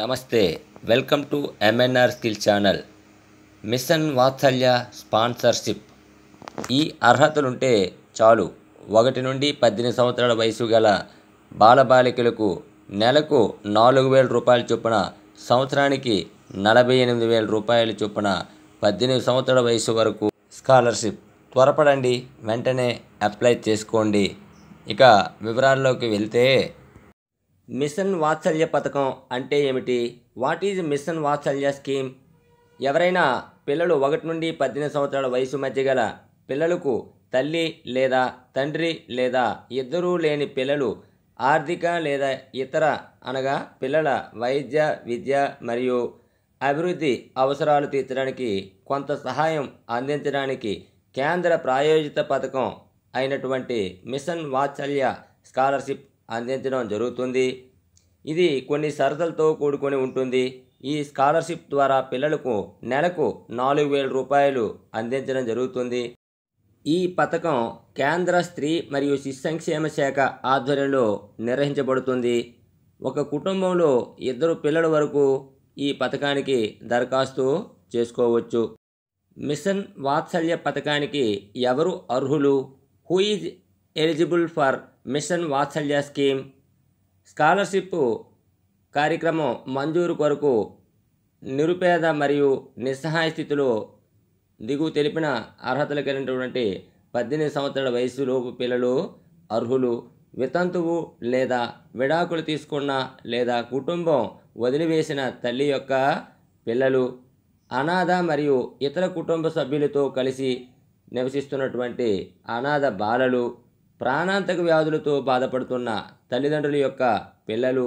నమస్తే welcome to MNR skill channel mission Vatsalya sponsorship ఈ అర్హతలుంటే చాలు ఒకటి నుండి పద్దెనిమిది సంవత్సరాల వయసు గల బాలబాలికలకు నెలకు నాలుగు వేల రూపాయల చొప్పున సంవత్సరానికి నలభై ఎనిమిది వేల రూపాయల చొప్పున పద్దెనిమిది సంవత్సరాల వయసు వరకు స్కాలర్షిప్ త్వరపడండి వెంటనే అప్లై చేసుకోండి ఇక వివరాల్లోకి వెళ్తే మిషన్ వాత్సల్య పథకం అంటే ఏమిటి what is mission Vatsalya scheme ఎవరైనా పిల్లలు ఒకటి నుండి పద్దెనిమిది సంవత్సరాల వయసు మధ్య గల పిల్లలకు తల్లి లేదా తండ్రి లేదా ఇద్దరూ లేని పిల్లలు ఆర్థిక లేదా ఇతర అనగా పిల్లల వైద్య విద్య మరియు అభివృద్ధి అవసరాలు తీర్చడానికి కొంత సహాయం అందించడానికి కేంద్ర ప్రాయోజిత పథకం అయినటువంటి మిషన్ వాత్సల్య స్కాలర్షిప్ అందించడం జరుగుతుంది ఇది కొన్ని సరదలతో కూడుకొని ఉంటుంది ఈ స్కాలర్షిప్ ద్వారా పిల్లలకు నెలకు నాలుగు వేల రూపాయలు అందించడం జరుగుతుంది ఈ పథకం కేంద్ర స్త్రీ మరియు శిశు సంక్షేమ శాఖ ఆధ్వర్యంలో నిర్వహించబడుతుంది ఒక కుటుంబంలో ఇద్దరు పిల్లల వరకు ఈ పథకానికి దరఖాస్తు చేసుకోవచ్చు మిషన్ వాత్సల్య పథకానికి ఎవరు అర్హులు who is eligible for mission Vatsalya scheme scholarship కార్యక్రమం మంజూరు కొరకు నిరుపేద మరియు నిస్సహాయ స్థితిలో దిగు తెలిపిన అర్హతలు కలిగినటువంటి పద్దెనిమిది సంవత్సరాల వయసులోపు పిల్లలు అర్హులు వితంతువు లేదా విడాకులు తీసుకున్న లేదా కుటుంబం వదిలివేసిన తల్లి యొక్క పిల్లలు అనాథ మరియు ఇతర కుటుంబ సభ్యులతో కలిసి నివసిస్తున్నటువంటి అనాథ బాలలు ప్రాణాంతక వ్యాధులతో బాధపడుతున్న తల్లిదండ్రుల యొక్క పిల్లలు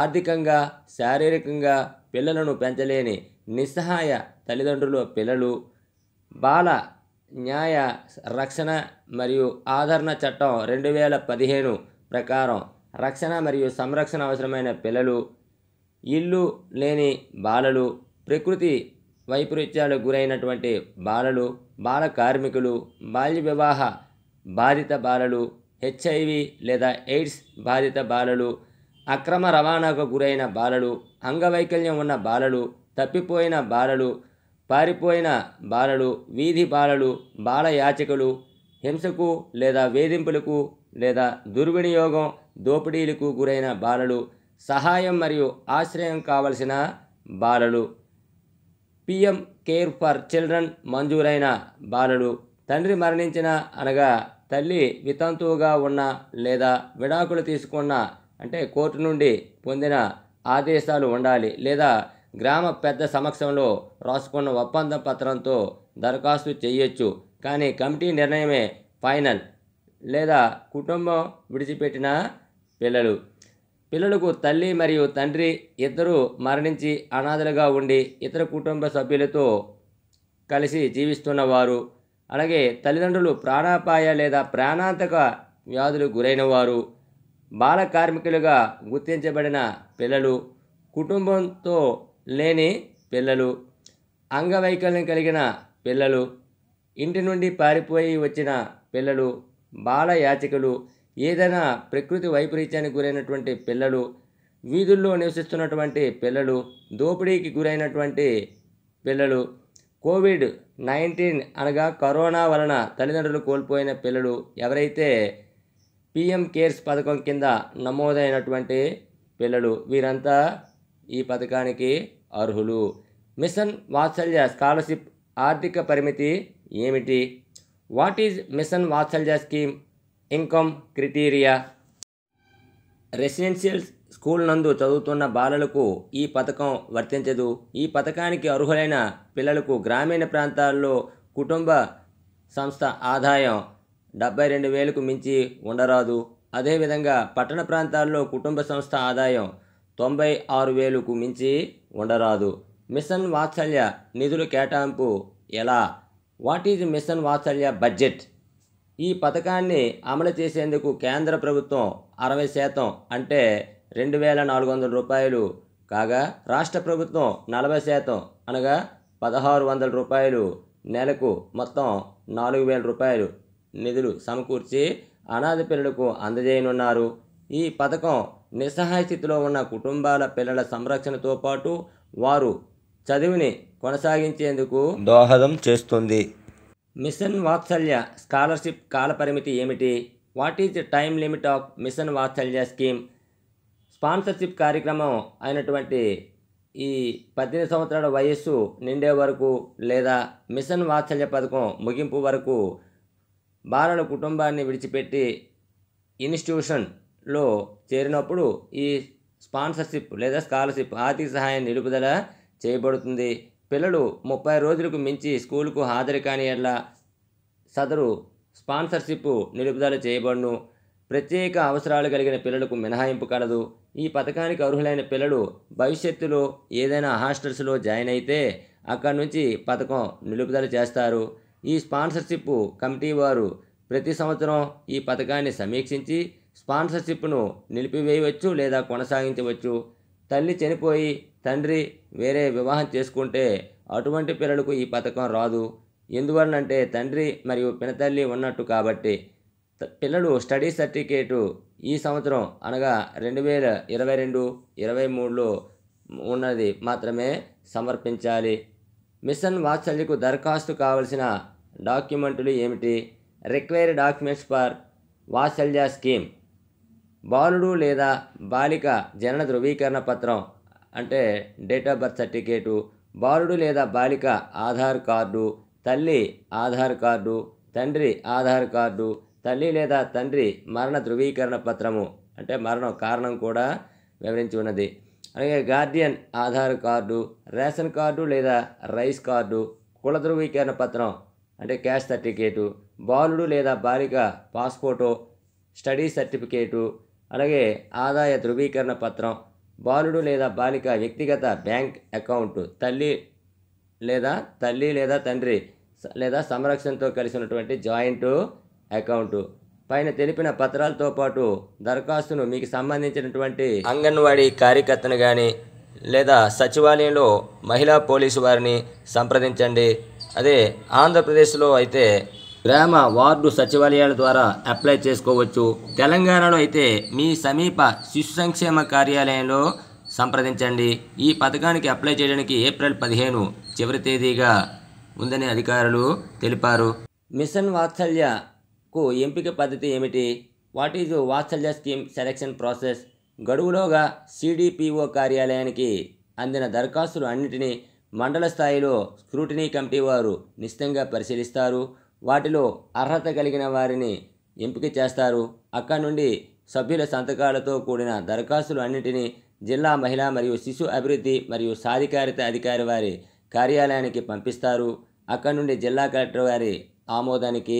ఆర్థికంగా శారీరకంగా పిల్లలను పెంచలేని నిస్సహాయ తల్లిదండ్రుల పిల్లలు బాల న్యాయ రక్షణ మరియు ఆదరణ చట్టం రెండు వేల పదిహేను ప్రకారం రక్షణ మరియు సంరక్షణ అవసరమైన పిల్లలు ఇల్లు లేని బాలలు ప్రకృతి వైపరీత్యాలకు గురైనటువంటి బాలలు బాల కార్మికులు బాల్య వివాహ బాధిత బాలలు హెచ్ఐవి లేదా ఎయిడ్స్ బాధిత బాలలు అక్రమ రవాణాకు గురైన బాలలు అంగవైకల్యం ఉన్న బాలలు తప్పిపోయిన బాలలు పారిపోయిన బాలలు వీధి బాలలు బాల యాచకులు హింసకు లేదా వేధింపులకు లేదా దుర్వినియోగం దోపిడీలకు గురైన బాలలు సహాయం మరియు ఆశ్రయం కావలసిన బాలలు పిఎం కేర్ ఫర్ చిల్డ్రన్ మంజూరైన బాలలు తండ్రి మరణించిన అనగా తల్లి వితంతువుగా ఉన్న లేదా విడాకులు తీసుకున్న అంటే కోర్టు నుండి పొందిన ఆదేశాలు ఉండాలి లేదా గ్రామ పెద్ద సమక్షంలో రాసుకున్న ఒప్పంద పత్రంతో దరఖాస్తు చేయొచ్చు కానీ కమిటీ నిర్ణయమే ఫైనల్ లేదా కుటుంబం విడిచిపెట్టిన పిల్లలు పిల్లలకు తల్లి మరియు తండ్రి ఇద్దరు మరణించి అనాథలుగా ఉండి ఇతర కుటుంబ సభ్యులతో కలిసి జీవిస్తున్నవారు అలాగే తల్లిదండ్రులు ప్రాణాపాయ లేదా ప్రాణాంతక వ్యాధులు గురైన వారు బాల కార్మికులుగా గుర్తించబడిన పిల్లలు కుటుంబంతో లేని పిల్లలు అంగవైకల్యం కలిగిన పిల్లలు ఇంటి నుండి పారిపోయి వచ్చిన పిల్లలు బాల యాచకులు ఏదైనా ప్రకృతి వైపరీత్యానికి గురైనటువంటి పిల్లలు వీధుల్లో నివసిస్తున్నటువంటి పిల్లలు దోపిడీకి గురైనటువంటి పిల్లలు కోవిడ్ నైన్టీన్ అనగా కరోనా వలన తల్లిదండ్రులు కోల్పోయిన పిల్లలు ఎవరైతే పిఎం కేర్స్ పథకం కింద నమోదైనటువంటి పిల్లలు వీరంతా ఈ పథకానికి అర్హులు మిషన్ వాత్సల్య స్కాలర్షిప్ ఆర్థిక పరిమితి ఏమిటి what is mission Vatsalya scheme income criteria residentials school నందు చదువుతున్న బాలలకు ఈ పథకం వర్తించదు ఈ పథకానికి అర్హులైన పిల్లలకు గ్రామీణ ప్రాంతాల్లో కుటుంబ సంస్థ ఆదాయం డెబ్బై రెండు వేలకు మించి ఉండరాదు అదేవిధంగా పట్టణ ప్రాంతాల్లో కుటుంబ సంస్థ ఆదాయం తొంభై ఆరు వేలకు మించి ఉండరాదు మిషన్ వాత్సల్య నిధుల కేటాయింపు ఎలా what is mission Vatsalya budget ఈ పథకాన్ని అమలు చేసేందుకు కేంద్ర ప్రభుత్వం అరవై శాతం అంటే రెండు వేల నాలుగు వందల రూపాయలు కాగా రాష్ట్ర ప్రభుత్వం నలభై శాతం అనగా పదహారు వందల రూపాయలు నెలకు మొత్తం నాలుగు వేల రూపాయలు నిధులు సమకూర్చి అనాథ పిల్లలకు అందజేయనున్నారు ఈ పథకం నిస్సహాయ స్థితిలో ఉన్న కుటుంబాల పిల్లల సంరక్షణతో పాటు వారు చదువుని కొనసాగించేందుకు దోహదం చేస్తుంది మిషన్ వాత్సల్య స్కాలర్షిప్ కాలపరిమితి ఏమిటి what is the limit of mission Vatsalya scheme sponsorship కార్యక్రమం అయినటువంటి ఈ పద్దెనిమిది సంవత్సరాల వయస్సు నిండే వరకు లేదా మిషన్ వాత్సల్య పథకం ముగింపు వరకు బాలల కుటుంబాన్ని విడిచిపెట్టి ఇన్స్టిట్యూషన్లో చేరినప్పుడు ఈ స్పాన్సర్షిప్ లేదా స్కాలర్షిప్ ఆర్థిక సహాయం నిలుపుదల చేయబడుతుంది పిల్లలు ముప్పై రోజులకు మించి స్కూలుకు హాజరు కాని ఎడ్ల సదరు స్పాన్సర్షిప్ నిలుపుదల చేయబడును ప్రత్యేక అవసరాలు కలిగిన పిల్లలకు మినహాయింపు కలదు ఈ పథకానికి అర్హులైన పిల్లలు భవిష్యత్తులో ఏదైనా హాస్టల్స్లో జాయిన్ అయితే అక్కడి నుంచి పథకం నిలుపుదల చేస్తారు ఈ స్పాన్సర్షిప్ కమిటీ వారు ప్రతి సంవత్సరం ఈ పథకాన్ని సమీక్షించి స్పాన్సర్షిప్ను నిలిపివేయవచ్చు లేదా కొనసాగించవచ్చు తల్లి చనిపోయి తండ్రి వేరే వివాహం చేసుకుంటే అటువంటి పిల్లలకు ఈ పథకం రాదు ఎందువలనంటే తండ్రి మరియు పినతల్లి ఉన్నట్టు కాబట్టి పిల్లలు స్టడీ సర్టిఫికేటు ఈ సంవత్సరం అనగా రెండు వేల ఇరవై రెండు ఇరవై మూడులో ఉన్నది మాత్రమే సమర్పించాలి మిషన్ వాత్సల్యకు దరఖాస్తు కావలసిన డాక్యుమెంట్లు ఏమిటి require documents for Vatsalya scheme బాలుడు లేదా బాలిక జనన ధృవీకరణ పత్రం అంటే డేట్ ఆఫ్ బర్త్ సర్టిఫికేటు బాలుడు లేదా బాలిక ఆధార్ కార్డు తల్లి ఆధార్ కార్డు తండ్రి ఆధార్ కార్డు తల్లి లేదా తండ్రి మరణ ధృవీకరణ పత్రము అంటే మరణం కారణం కూడా వివరించి ఉన్నది అలాగే guardian Aadhaar card ration card లేదా రైస్ కార్డు కుల ధృవీకరణ పత్రం అంటే క్యాష్ సర్టిఫికేటు బాలుడు లేదా బాలిక పాస్పోర్టు స్టడీ సర్టిఫికేటు అలాగే ఆదాయ ధృవీకరణ పత్రం బాలుడు లేదా బాలిక వ్యక్తిగత బ్యాంక్ అకౌంటు తల్లి లేదా తల్లి లేదా తండ్రి లేదా సంరక్షణతో కలిసినటువంటి జాయింటు అకౌంటు పైన తెలిపిన పత్రాలతో పాటు దరఖాస్తును మీకు సంబంధించినటువంటి అంగన్వాడీ కార్యకర్తను కానీ లేదా సచివాలయంలో మహిళా పోలీసు వారిని సంప్రదించండి అదే ఆంధ్రప్రదేశ్లో అయితే గ్రామ వార్డు సచివాలయాల ద్వారా అప్లై చేసుకోవచ్చు తెలంగాణలో అయితే మీ సమీప శిశు సంక్షేమ కార్యాలయంలో సంప్రదించండి ఈ పథకానికి అప్లై చేయడానికి ఏప్రిల్ పదిహేను చివరి తేదీగా ఉందని అధికారులు తెలిపారు మిషన్ వాత్సల్య కు ఎంపిక పద్ధతి ఏమిటి what is Vatsalya scheme selection process గడువులోగా సిడిపిఓ కార్యాలయానికి అందిన దరఖాస్తులు అన్నిటినీ మండల స్థాయిలో స్క్రూటినీ కమిటీ వారు నిశ్చితంగా పరిశీలిస్తారు వాటిలో అర్హత కలిగిన వారిని ఎంపిక చేస్తారు అక్కడి నుండి సభ్యుల సంతకాలతో కూడిన దరఖాస్తులు అన్నింటినీ జిల్లా మహిళా మరియు శిశు అభివృద్ధి మరియు సాధికారిత అధికారి వారి కార్యాలయానికి పంపిస్తారు అక్కడి నుండి జిల్లా కలెక్టర్ వారి ఆమోదానికి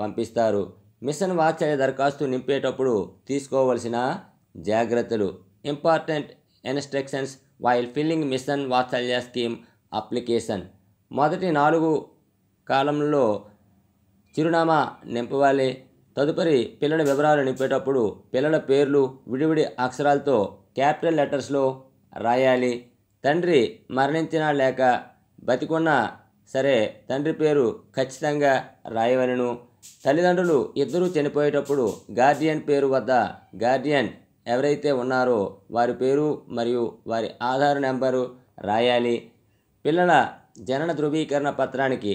పంపిస్తారు మిషన్ వాత్సల్య దరఖాస్తు నింపేటప్పుడు తీసుకోవలసిన జాగ్రత్తలు important instructions while filling mission Vatsalya scheme application మొదటి నాలుగు కాలంలో చిరునామా నింపవాలి తదుపరి పిల్లల వివరాలు నింపేటప్పుడు పిల్లల పేర్లు విడివిడి అక్షరాలతో క్యాపిటల్ లెటర్స్లో రాయాలి తండ్రి మరణించినా లేక బతికున్నా సరే తండ్రి పేరు ఖచ్చితంగా రాయవలను తల్లిదండ్రులు ఇద్దరూ చనిపోయేటప్పుడు గార్డియన్ పేరు వద్ద గార్డియన్ ఎవరైతే ఉన్నారో వారి పేరు మరియు వారి ఆధార్ నెంబరు రాయాలి పిల్లల జనన ధృవీకరణ పత్రానికి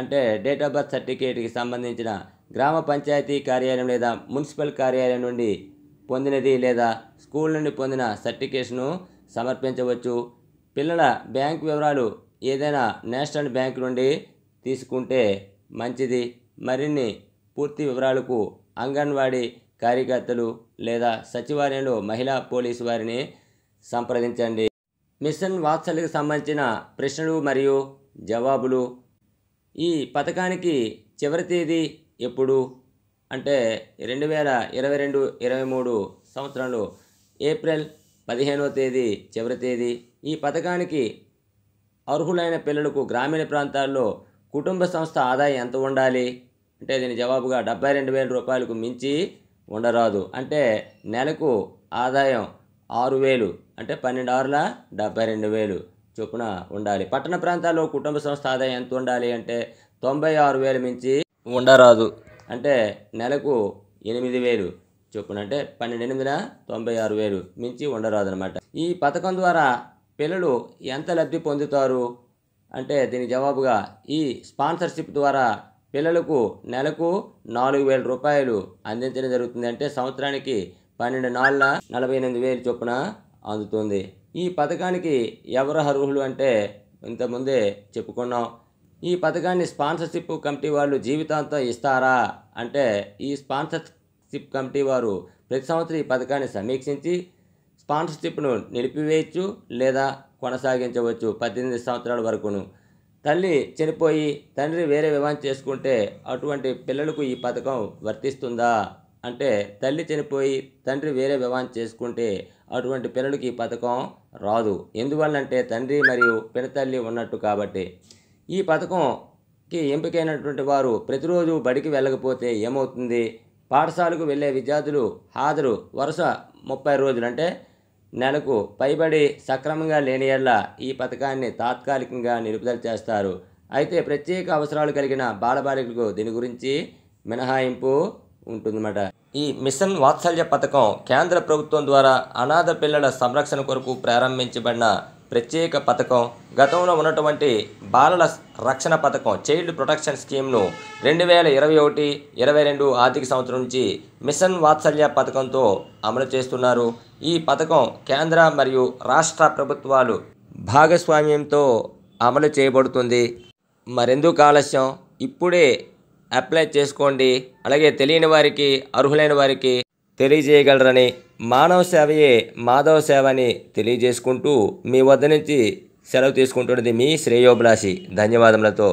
అంటే డేట్ ఆఫ్ బర్త్ సర్టిఫికేట్కి సంబంధించిన గ్రామ పంచాయతీ కార్యాలయం లేదా మున్సిపల్ కార్యాలయం నుండి పొందినది లేదా స్కూల్ నుండి పొందిన సర్టిఫికేట్ను సమర్పించవచ్చు పిల్లల బ్యాంక్ వివరాలు ఏదైనా నేషనల్ బ్యాంక్ నుండి తీసుకుంటే మంచిది మరిన్ని పూర్తి వివరాలకు అంగన్వాడీ కార్యకర్తలు లేదా సచివాలయంలో మహిళా పోలీసు వారిని సంప్రదించండి మిషన్ వాత్సలకు సంబంధించిన ప్రశ్నలు మరియు జవాబులు ఈ పథకానికి చివరి తేదీ ఎప్పుడు అంటే రెండు వేల ఇరవై రెండు ఇరవై మూడు సంవత్సరంలో ఏప్రిల్ పదిహేనవ తేదీ చివరి తేదీ ఈ పథకానికి అర్హులైన పిల్లలకు గ్రామీణ ప్రాంతాల్లో కుటుంబ సంస్థ ఆదాయం ఎంత ఉండాలి అంటే దీని జవాబుగా డెబ్బై రెండు వేల రూపాయలకు మించి ఉండరాదు అంటే నెలకు ఆదాయం ఆరు వేలు అంటే పన్నెండు ఆరుల డెబ్బై రెండు వేలు చొప్పున ఉండాలి పట్టణ ప్రాంతాల్లో కుటుంబ సంస్థ ఆదాయం ఎంత ఉండాలి అంటే తొంభై ఆరు వేలు మించి ఉండరాదు అంటే నెలకు ఎనిమిది వేలు చొప్పున అంటే పన్నెండు ఎనిమిదిన తొంభై ఆరు వేలు మించి ఉండరాదు అనమాట ఈ పథకం ద్వారా పిల్లలు ఎంత లబ్ధి పొందుతారు అంటే దీని జవాబుగా ఈ స్పాన్సర్షిప్ ద్వారా పిల్లలకు నెలకు నాలుగు వేల రూపాయలు అందించడం జరుగుతుంది అంటే సంవత్సరానికి పన్నెండు నాళ్ళ నలభై ఎనిమిది వేలు చొప్పున అందుతుంది ఈ పథకానికి ఎవరు అర్హులు అంటే ఇంతకుముందే చెప్పుకున్నాం ఈ పథకాన్ని స్పాన్సర్షిప్ కమిటీ వాళ్ళు జీవితాంతం ఇస్తారా అంటే ఈ స్పాన్సర్షిప్ కమిటీ వారు ప్రతి సంవత్సరం ఈ పథకాన్ని సమీక్షించి స్పాన్సర్షిప్ను నిలిపివేయచ్చు లేదా కొనసాగించవచ్చు పద్దెనిమిది సంవత్సరాల వరకును తల్లి చనిపోయి తండ్రి వేరే వివాహం చేసుకుంటే అటువంటి పిల్లలకు ఈ పథకం వర్తిస్తుందా అంటే తల్లి చనిపోయి తండ్రి వేరే వివాహం చేసుకుంటే అటువంటి పిల్లలకి ఈ పథకం రాదు ఎందువల్లంటే తండ్రి మరియు తల్లి ఉన్నట్టు కాబట్టి ఈ పథకంకి ఎంపికైనటువంటి వారు ప్రతిరోజు బడికి వెళ్ళకపోతే ఏమవుతుంది పాఠశాలకు వెళ్ళే విద్యార్థులు హాజరు వరుస ముప్పై రోజులు అంటే నెలకు పైబడి సక్రమంగా లేని ఎడ్ల ఈ పథకాన్ని తాత్కాలికంగా నిలుపుదల చేస్తారు అయితే ప్రత్యేక అవసరాలు కలిగిన బాలబాలికలకు దీని గురించి మినహాయింపు ఉంటుందన్నమాట ఈ మిషన్ వాత్సల్య పథకం కేంద్ర ప్రభుత్వం ద్వారా అనాథ పిల్లల సంరక్షణ కొరకు ప్రారంభించబడిన ప్రత్యేక పథకం గతంలో ఉన్నటువంటి బాలల రక్షణ పథకం చైల్డ్ ప్రొటెక్షన్ స్కీమ్ను రెండు వేల ఇరవై ఒకటి ఇరవై రెండు ఆర్థిక సంవత్సరం నుంచి మిషన్ వాత్సల్య పథకంతో అమలు చేస్తున్నారు ఈ పథకం కేంద్ర మరియు రాష్ట్ర ప్రభుత్వాలు భాగస్వామ్యంతో అమలు చేయబడుతుంది మరెందుకు ఆలస్యం ఇప్పుడే అప్లై చేసుకోండి అలాగే తెలియని వారికి అర్హులైన వారికి తెలియజేయగలరని మానవ సేవయే మాధవ సేవ అని తెలియజేసుకుంటూ మీ వద్ద నుంచి సెలవు తీసుకుంటున్నది మీ శ్రేయోభిలాషి ధన్యవాదములతో